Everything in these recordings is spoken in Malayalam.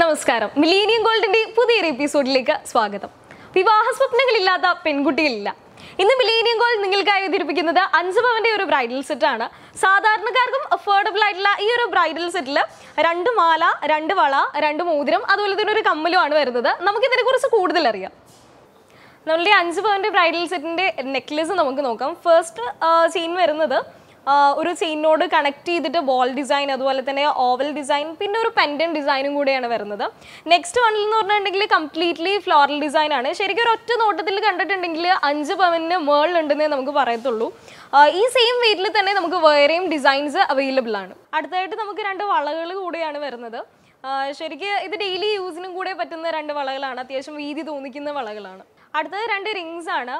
നമസ്കാരം മിലീനിയം ഗോൾഡിന്റെ പുതിയൊരു എപ്പിസോഡിലേക്ക് സ്വാഗതം വിവാഹ സ്വപ്നങ്ങളില്ലാത്ത പെൺകുട്ടികളില്ല ഇന്ന് മിലീനിയം ഗോൾഡ് നിങ്ങൾക്കായി അവതരിപ്പിക്കുന്നത് അഞ്ച് പവന്റെ ഒരു ബ്രൈഡൽ സെറ്റാണ് സാധാരണക്കാർക്കും അഫോർഡബിൾ ആയിട്ടുള്ള ഈ ഒരു ബ്രൈഡൽ സെറ്റിൽ രണ്ട് മാല രണ്ട് വള രണ്ട് മോതിരം അതുപോലെ തന്നെ ഒരു കമ്മലുമാണ് വരുന്നത് കുറിച്ച് കൂടുതൽ അറിയാം നമ്മളുടെ അഞ്ച് പവന്റെ ബ്രൈഡൽ സെറ്റിന്റെ നെക്ലെസ് നമുക്ക് നോക്കാം ഫസ്റ്റ് ചെയിൻ വരുന്നത് ഒരു ചെയിനോട് കണക്ട് ചെയ്തിട്ട് വോൾ ഡിസൈൻ അതുപോലെ തന്നെ ഓവൽ ഡിസൈൻ പിന്നെ ഒരു പെൻഡൻ ഡിസൈനും കൂടെയാണ് വരുന്നത് നെക്സ്റ്റ് വണ്ണിൽ എന്ന് പറഞ്ഞിട്ടുണ്ടെങ്കിൽ കംപ്ലീറ്റ്ലി ഫ്ലോറൽ ഡിസൈൻ ആണ് ശരിക്കും ഒരു ഒറ്റ നോട്ടത്തിൽ കണ്ടിട്ടുണ്ടെങ്കിൽ അഞ്ച് പവന് മേളിലുണ്ടെന്നേ നമുക്ക് പറയത്തുള്ളൂ ഈ സെയിം വെയിറ്റിൽ തന്നെ നമുക്ക് വേറെയും ഡിസൈൻസ് അവൈലബിൾ ആണ് അടുത്തായിട്ട് നമുക്ക് രണ്ട് വളകൾ കൂടെയാണ് വരുന്നത് ശരിക്കും ഇത് ഡെയിലി യൂസിനും കൂടെ പറ്റുന്ന രണ്ട് വളകളാണ് അത്യാവശ്യം വീതി തോന്നിക്കുന്ന വളകളാണ് അടുത്തത് രണ്ട് റിങ്സ് ആണ്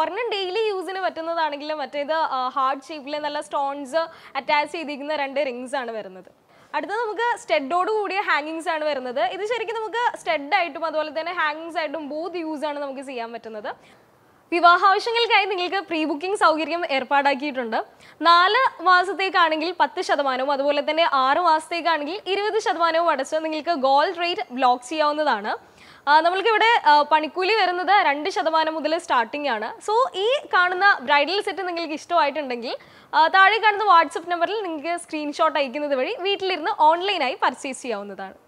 ഒരെണ്ണം ഡെയിലി യൂസിന് പറ്റുന്നതാണെങ്കിലും മറ്റേത് ഹാർഡ് ഷേപ്പിൽ നല്ല സ്റ്റോൺസ് അറ്റാച്ച് ചെയ്തിരിക്കുന്ന രണ്ട് റിങ്സ് ആണ് വരുന്നത് അടുത്തത് നമുക്ക് സ്റ്റെഡോട് കൂടിയ ഹാങ്ങിങ്സ് ആണ് വരുന്നത് ഇത് ശരിക്കും നമുക്ക് സ്റ്റെഡായിട്ടും അതുപോലെ തന്നെ ഹാങ്ങിങ്സ് ആയിട്ടും ബൂത്ത് യൂസ് ആണ് നമുക്ക് ചെയ്യാൻ പറ്റുന്നത് വിവാഹാവശ്യങ്ങൾക്കായി നിങ്ങൾക്ക് പ്രീ ബുക്കിംഗ് സൗകര്യം ഏർപ്പാടാക്കിയിട്ടുണ്ട് നാല് മാസത്തേക്കാണെങ്കിൽ പത്ത് ശതമാനവും അതുപോലെ തന്നെ ആറ് മാസത്തേക്കാണെങ്കിൽ ഇരുപത് ശതമാനവും അടച്ച് നിങ്ങൾക്ക് ഗോൾഡ് റേറ്റ് ബ്ലോക്ക് ചെയ്യാവുന്നതാണ് നമ്മൾക്കിവിടെ പണിക്കൂലി വരുന്നത് രണ്ട് ശതമാനം മുതൽ സ്റ്റാർട്ടിംഗ് ആണ് സോ ഈ കാണുന്ന ബ്രൈഡൽ സെറ്റ് നിങ്ങൾക്ക് ഇഷ്ടമായിട്ടുണ്ടെങ്കിൽ താഴെ കാണുന്ന വാട്സപ്പ് നമ്പറിൽ നിങ്ങൾക്ക് സ്ക്രീൻഷോട്ട് അയക്കുന്നത് വഴി വീട്ടിലിരുന്ന് ഓൺലൈനായി പർച്ചേസ് ചെയ്യാവുന്നതാണ്